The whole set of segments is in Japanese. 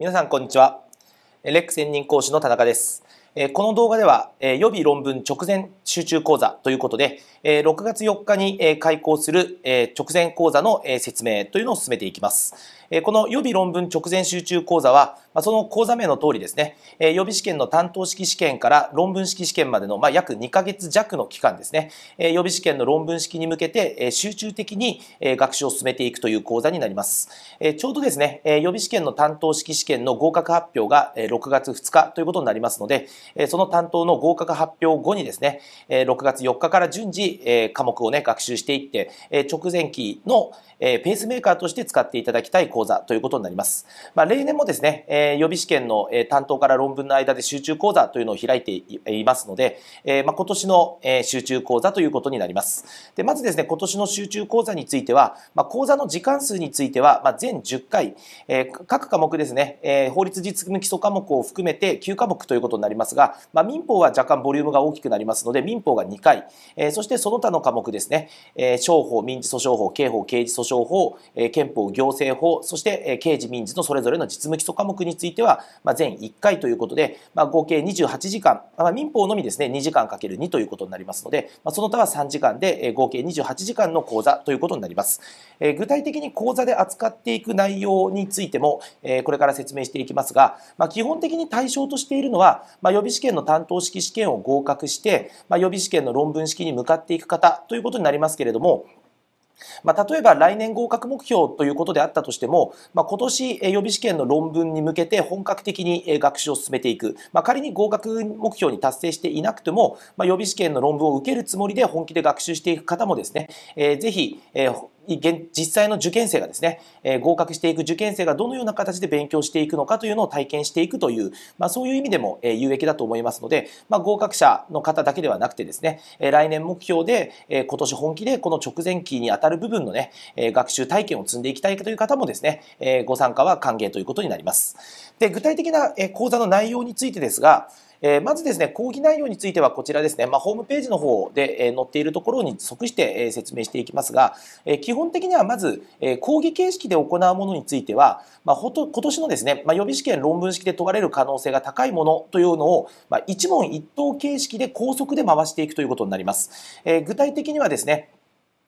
皆さんこんにちは。レック専任講師の田中です。この動画では予備論文直前集中講座ということで、6月4日に開講する直前講座の説明というのを進めていきます。この予備論文直前集中講座は、まあ、その講座名の通りですね、え予備試験の担当式試験から論文式試験までの、まあ、約2ヶ月弱の期間ですね、え予備試験の論文式に向けて、え集中的に、え学習を進めていくという講座になります。えちょうどですね、え予備試験の担当式試験の合格発表が、え6月2日ということになりますので、えその担当の合格発表後にですね、え6月4日から順次、え科目をね、学習していって、え直前期の、えペースメーカーとして使っていただきたい講座ということになります。まあ、例年もですね、ええー、予備試験の、えー、担当から論文の間で集中講座というのを開いていますので、えー、まあ、今年の、え集中講座ということになります。でまずですね、今年の集中講座については、まあ、講座の時間数については、まあ、全10回、え各科目ですね、え法律実務基礎科目を含めて9科目ということになりますが、ま民法は若干ボリュームが大きくなりますので、民法が2回、えそしてその他の科目ですね、え商法、民事訴訟法、刑法、刑事訴訟法、え憲法、行政法、そして、え刑事、民事のそれぞれの実務基礎科目にについては、まあ、全1回ということで、まあ、合計28時間、まあ、民法のみですね、2時間かける2ということになりますので、まあ、その他は3時間で、合計28時間の講座ということになります。えー、具体的に講座で扱っていく内容についても、えー、これから説明していきますが、まあ、基本的に対象としているのは、まあ、予備試験の担当式試験を合格して、まあ、予備試験の論文式に向かっていく方ということになりますけれども、まあ、例えば来年合格目標ということであったとしても、まあ、今年予備試験の論文に向けて本格的に学習を進めていく、まあ、仮に合格目標に達成していなくても、ま予備試験の論文を受けるつもりで本気で学習していく方もですね、えー、ぜひ、えー実際の受験生がですね、え合格していく受験生がどのような形で勉強していくのかというのを体験していくという、まあ、そういう意味でも、え有益だと思いますので、まあ、合格者の方だけではなくてですね、え来年目標で、え今年本気でこの直前期にあたる部分のね、え学習体験を積んでいきたいという方もですね、えご参加は歓迎ということになります。で具体的な講座の内容についてですが、えー、まずですね、講義内容についてはこちらですね、まあ、ホームページの方で、えー、載っているところに即して、えー、説明していきますが、えー、基本的にはまず、えー、講義形式で行うものについては、まあ、ほと今年のですね、まあ、予備試験論文式で問われる可能性が高いものというのを、まあ、一問一答形式で高速で回していくということになります。えー、具体的にはですね、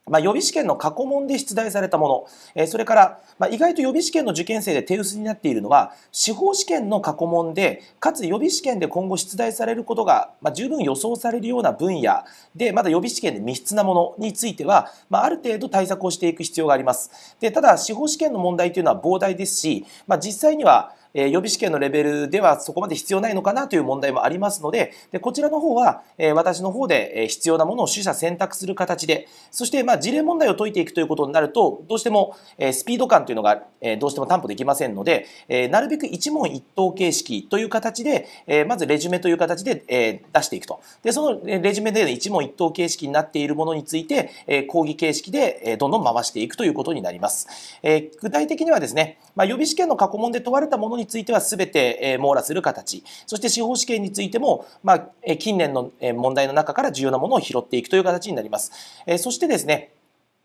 まあ、予備試験の過去問で出題されたもの、えー、それから、まあ、意外と予備試験の受験生で手薄になっているのは、司法試験の過去問で、かつ予備試験で今後出題されることが、まあ、十分予想されるような分野で、まだ予備試験で未必なものについては、まああ、る程度対策をしていく必要があります。でただ、司法試験の問題というのは膨大ですし、ま実際には、え予備試験のレベルではそこまで必要ないのかなという問題もありますので、でこちらの方は、え私の方で必要なものを取捨選択する形で、そして、ま事例問題を解いていくということになると、どうしても、えスピード感というのが、えどうしても担保できませんので、えなるべく一問一答形式という形で、えまずレジュメという形で、え出していくと。で、そのレジュメで一問一答形式になっているものについて、え講義形式で、えどんどん回していくということになります。え具体的にはですね、ま予備試験の過去問で問われたものについては全て網羅する形そして司法試験についても、まあ、近年の問題の中から重要なものを拾っていくという形になります。そしてですね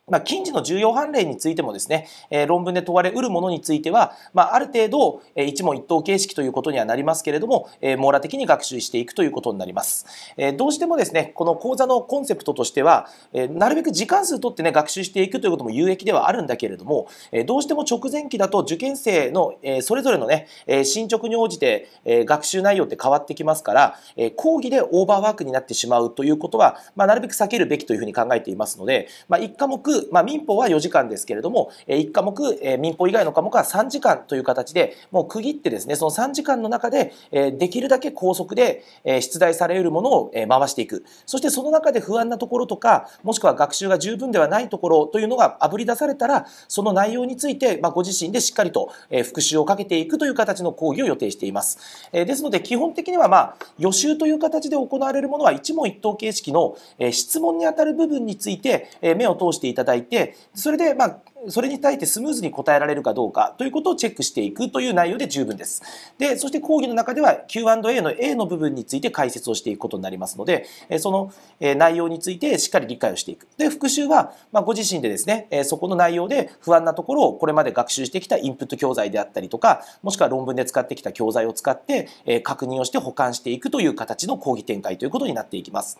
まあ、近似の重要判例についてもですね、えー、論文で問われうるものについては、まあ、ある程度、えー、一問一答形式ということにはなりますけれども、えー、網羅的に学習していくということになります。えー、どうしてもですね、この講座のコンセプトとしては、えー、なるべく時間数取ってね、学習していくということも有益ではあるんだけれども、えー、どうしても直前期だと受験生の、えー、それぞれのね、えー、進捗に応じて、えー、学習内容って変わってきますから、えー、講義でオーバーワークになってしまうということは、まあ、なるべく避けるべきというふうに考えていますので、まあ、一科目まあ、民法は4時間ですけれども、1科目、民法以外の科目は3時間という形で、もう区切ってですね、その3時間の中で、できるだけ高速で出題されるものを回していく。そしてその中で不安なところとか、もしくは学習が十分ではないところというのがあぶり出されたら、その内容について、まご自身でしっかりと復習をかけていくという形の講義を予定しています。ですので、基本的には、ま予習という形で行われるものは一問一答形式の質問に当たる部分について目を通していただだいて、それで、まあ、それに対してスムーズに答えられるかどうかということをチェックしていくという内容で十分です。で、そして講義の中では Q&A の A の部分について解説をしていくことになりますので、その内容についてしっかり理解をしていく。で、復習は、まご自身でですね、そこの内容で不安なところをこれまで学習してきたインプット教材であったりとか、もしくは論文で使ってきた教材を使って確認をして保管していくという形の講義展開ということになっていきます。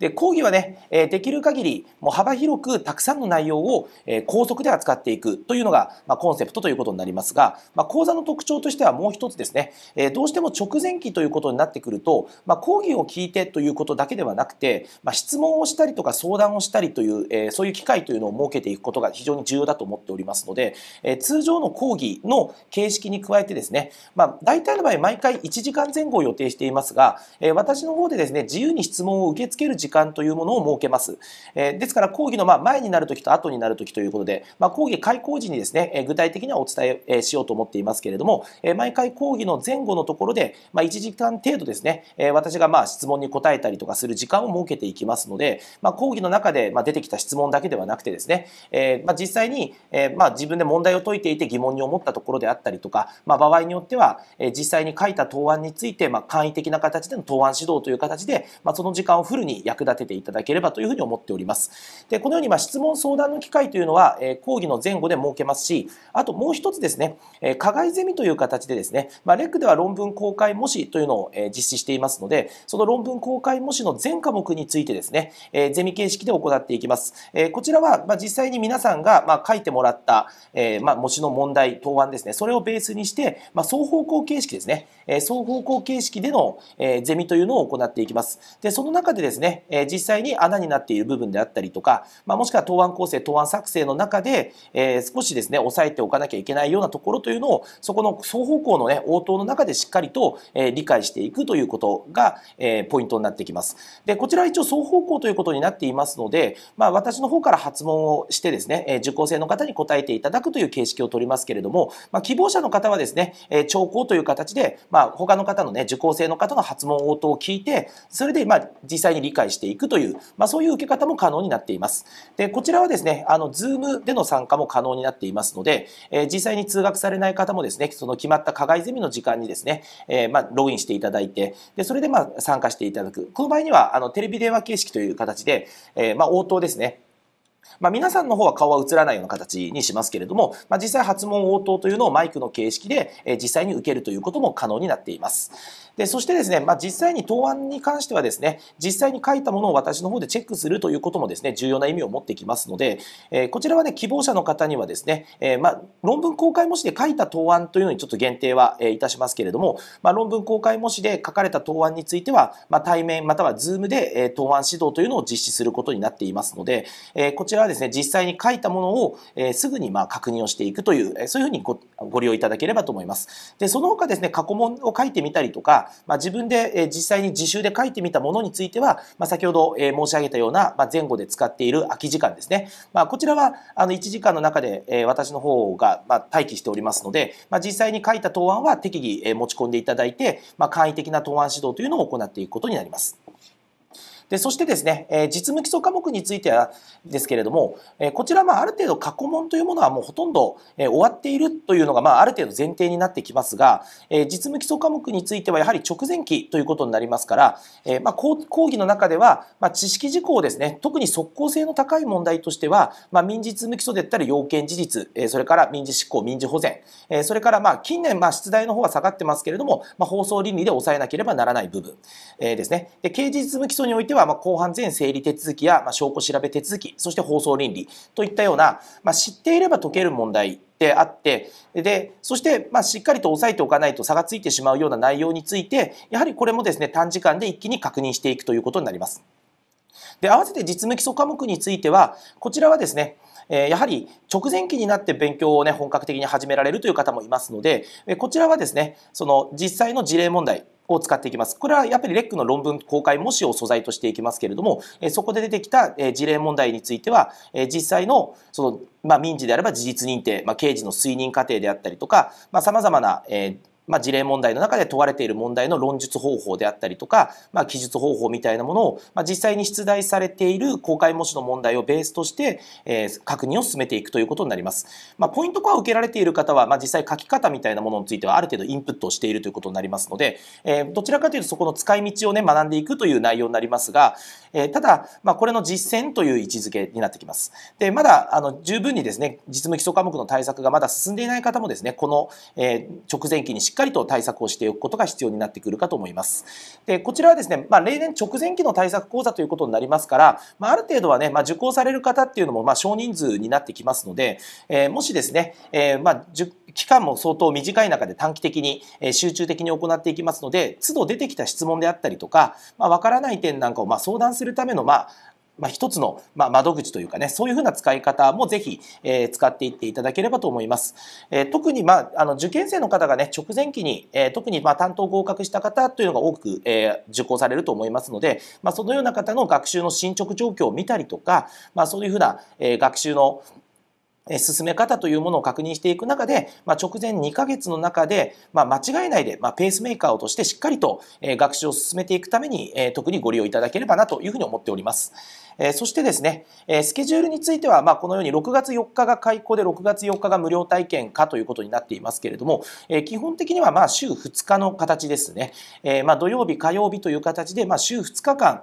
で講義はね、えできる限りもう幅広くたくさんの内容を、え高速で扱っていくというのが、まコンセプトということになりますが、ま講座の特徴としてはもう一つですね、えどうしても直前期ということになってくると、ま講義を聞いてということだけではなくて、ま質問をしたりとか相談をしたりという、えそういう機会というのを設けていくことが非常に重要だと思っておりますので、え通常の講義の形式に加えてですね、まあ、大体の場合毎回1時間前後を予定していますが、え私の方でですね自由に質問を受けつける時間というものを設けます。えですから講義のま前になるときと後になるときということで、まあ、講義開講時にですね、え具体的にはお伝えしようと思っていますけれども、え毎回講義の前後のところで、ま1時間程度ですね、え私がま質問に答えたりとかする時間を設けていきますので、まあ、講義の中でま出てきた質問だけではなくてですね、えま実際に、えま自分で問題を解いていて疑問に思ったところであったりとか、まあ、場合によっては、え実際に書いた答案について、ま簡易的な形での答案指導という形で、まその時間をフルに役立てていただければというふうに思っております。で、このようにま質問相談の機会というのは、え講義の前後で設けますし、あともう一つですね、え課外ゼミという形でですね、まあ、レックでは論文公開模試というのを、え実施していますので、その論文公開模試の全科目についてですね、えゼミ形式で行っていきます。えこちらは、ま実際に皆さんが、ま書いてもらった、えま模試の問題、答案ですね、それをベースにして、ま双方向形式ですね、え双方向形式での、えゼミというのを行っていきます。で、その中でですねですね、え実際に穴になっている部分であったりとか、まあ、もしくは答案構成、答案作成の中で、え少しですね、押さえておかなきゃいけないようなところというのを、そこの双方向のね、応答の中でしっかりと、え理解していくということが、えポイントになってきます。で、こちらは一応双方向ということになっていますので、まあ、私の方から発問をしてですね、え受講生の方に答えていただくという形式をとりますけれども、まあ、希望者の方はですね、え聴講という形で、まあ、他の方のね、受講生の方の発問応答を聞いて、それで、まあ、実際に理解していくという、まあ、そういう受け方も可能になっています。で、こちらはですね、あの、ズームでの参加も可能になっていますので、えー、実際に通学されない方もですね、その決まった課外ゼミの時間にですね、えー、まあ、ログインしていただいて、で、それでまあ、参加していただく。この場合には、あの、テレビ電話形式という形で、えー、まあ、応答ですね、まあ、皆さんの方は顔は映らないような形にしますけれども、まあ、実際発問応答というのをマイクの形式で、え実際に受けるということも可能になっています。でそしてですね、まあ、実際に答案に関してはですね実際に書いたものを私の方でチェックするということもですね重要な意味を持ってきますので、えー、こちらはね希望者の方にはですね、えー、ま論文公開模試で書いた答案というのにちょっと限定は、えいたしますけれども、ま論文公開模試で書かれた答案については、ま対面または Zoom で、え答案指導というのを実施することになっていますので、えこちらちらはですね、実際に書いたものを、えー、すぐにまあ確認をしていくという、えー、そういうふうにごご利用いただければと思います。で、その他ですね、過去問を書いてみたりとか、まあ、自分で、えー、実際に自習で書いてみたものについては、まあ、先ほど、えー、申し上げたような、まあ、前後で使っている空き時間ですね。まあ、こちらはあの1時間の中で、えー、私の方が、まあ、待機しておりますので、まあ、実際に書いた答案は適宜、えー、持ち込んでいただいて、まあ、簡易的な答案指導というのを行っていくことになります。で、そしてですね、え実務基礎科目についてはですけれども、えこちら、まあ、ある程度過去問というものはもうほとんど、え終わっているというのが、まあ、ある程度前提になってきますが、え実務基礎科目についてはやはり直前期ということになりますから、えまあ、講義の中では、まあ、知識事項ですね、特に即効性の高い問題としては、まあ、民事実務基礎で言ったら要件事実、えそれから民事執行、民事保全、えそれから、まあ、近年、まあ、出題の方は下がってますけれども、まあ、放送倫理で抑えなければならない部分、えですね。で刑事実務基礎においてはま後半前整理手続きや、ま証拠調べ手続き、そして放送倫理といったような、ま知っていれば解ける問題であってでそして、まあ、しっかりと押さえておかないと差がついてしまうような内容についてやはりこれもですね短時間で一気に確認していくということになります。で合わせて実務基礎科目についてはこちらはですねえやはり直前期になって勉強をね本格的に始められるという方もいますので、えこちらはですねその実際の事例問題を使っていきます。これはやっぱりレックの論文公開模試を素材としていきますけれども、そこで出てきた事例問題については、実際のその、まあ、民事であれば事実認定、まあ、刑事の推認過程であったりとか、まあ、様々な、えーまあ、事例問題の中で問われている問題の論述方法であったりとか、まあ、記述方法みたいなものを、まあ、実際に出題されている公開模試の問題をベースとして、えー、確認を進めていくということになります。まあ、ポイントコアを受けられている方は、まあ、実際書き方みたいなものについてはある程度インプットをしているということになりますので、えー、どちらかというとそこの使い道をね、学んでいくという内容になりますが、えー、ただ、まあ、これの実践という位置づけになってきます。で、まだ、あの、十分にですね、実務基礎科目の対策がまだ進んでいない方もですね、この、えー、直前期にししっかりと対策をしておくことが必要になってくるかと思います。でこちらはですね、まあ、例年直前期の対策講座ということになりますから、まあ、ある程度はね、まあ、受講される方っていうのも、ま少人数になってきますので、えー、もしですね、えー、ま期間も相当短い中で短期的に、え集中的に行っていきますので都度出てきた質問であったりとかまあ、からない点なんかをま相談するための、ままあ、一つの、まあ、窓口というかね、そういうふうな使い方もぜひ、えー、使っていっていただければと思います。えー、特に、まあ、あの、受験生の方がね、直前期に、えー、特に、まあ、担当合格した方というのが多く、えー、受講されると思いますので、まあ、そのような方の学習の進捗状況を見たりとか、まあ、そういうふうな、えー、学習の、進め方というものを確認していく中で、まあ、直前2ヶ月の中で、まあ、間違いないで、まあ、ペースメーカーとしてしっかりと学習を進めていくために、特にご利用いただければなというふうに思っております。そしてですね、スケジュールについては、まあ、このように6月4日が開講で6月4日が無料体験かということになっていますけれども、基本的にはまあ週2日の形ですね、まあ、土曜日、火曜日という形で、まあ、週2日間、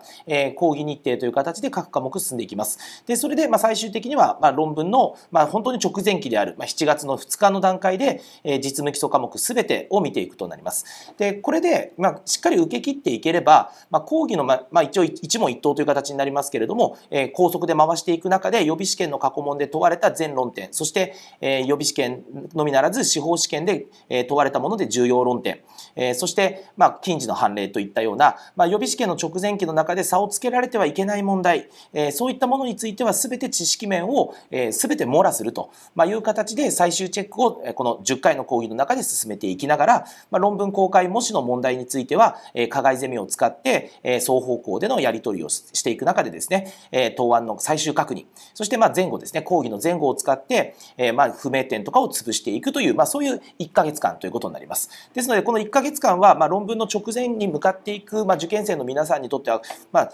講義日程という形で各科目進んでいきます。でそれでまあ最終的にはまあ論文のまあ本当に直前期である、まあ、7月の2日の段階で、えー、実務基礎科目すべてを見ていくとなります。で、これで、まあ、しっかり受け切っていければ、まあ、講義の、まあ、一応一問一答という形になりますけれども、えー、高速で回していく中で予備試験の過去問で問われた全論点、そして、えー、予備試験のみならず司法試験で、えー、問われたもので重要論点、えー、そして、まあ、近似の判例といったような、まあ、予備試験の直前期の中で差をつけられてはいけない問題、えー、そういったものについてはすべて知識面をすべ、て漏らす。すると、まいう形で最終チェックをこの10回の講義の中で進めていきながら、ま論文公開模試の問題については、え課外ゼミを使って、え双方向でのやり取りをしていく中でですね、え答案の最終確認、そしてま前後ですね、講義の前後を使って、えま不明点とかを潰していくという、まあ、そういう1ヶ月間ということになります。ですので、この1ヶ月間は、ま論文の直前に向かっていく、ま受験生の皆さんにとっては、ま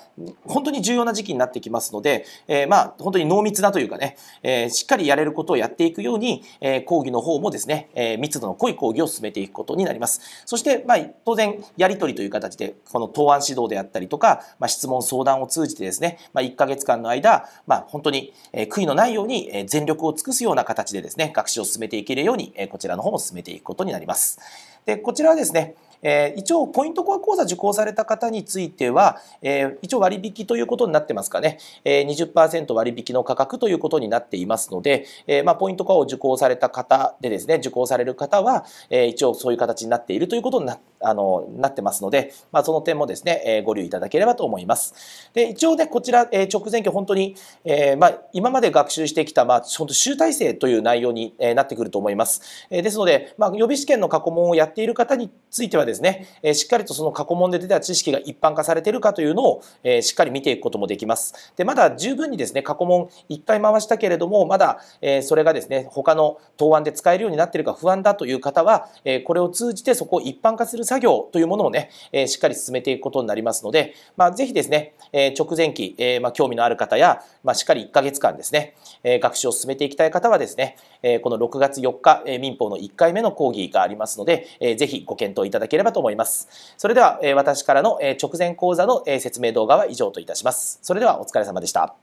本当に重要な時期になってきますので、えま本当に濃密なというかね、えしっかりややれることをやっていくように、え講義の方もですね、え密度の濃い講義を進めていくことになります。そして、まあ、当然、やり取りという形で、この答案指導であったりとか、まあ、質問相談を通じてですね、まあ、1ヶ月間の間、まあ、本当に、え悔いのないように全力を尽くすような形でですね、学習を進めていけるように、こちらの方も進めていくことになります。で、こちらはですね、えー、一応ポイントコア講座受講された方については、えー、一応割引ということになってますかね、えー、20%割引の価格ということになっていますので、えー、まあ、ポイントコアを受講された方でですね受講される方は、え一応そういう形になっているということになってあの、なってますので、まあ、その点もですね、えご留意いただければと思います。で、一応ね、こちら、え直前期本当に、えー、まあ、今まで学習してきた、まあ、本当集大成という内容に、えなってくると思います。えですので、まあ、予備試験の過去問をやっている方についてはですね、えしっかりとその過去問で出た知識が一般化されているかというのを、えしっかり見ていくこともできます。で、まだ十分にですね、過去問1回回したけれども、まだ、えそれがですね、他の答案で使えるようになっているか不安だという方は、えこれを通じてそこを一般化する際作業というものもね、えしっかり進めていくことになりますので、まあ、ぜひですね、え直前期、えまあ、興味のある方や、まあ、しっかり1ヶ月間ですね、え学習を進めていきたい方はですね、えこの6月4日、え民法の1回目の講義がありますので、えー、ぜひご検討いただければと思います。それでは、え私からの直前講座の説明動画は以上といたします。それではお疲れ様でした。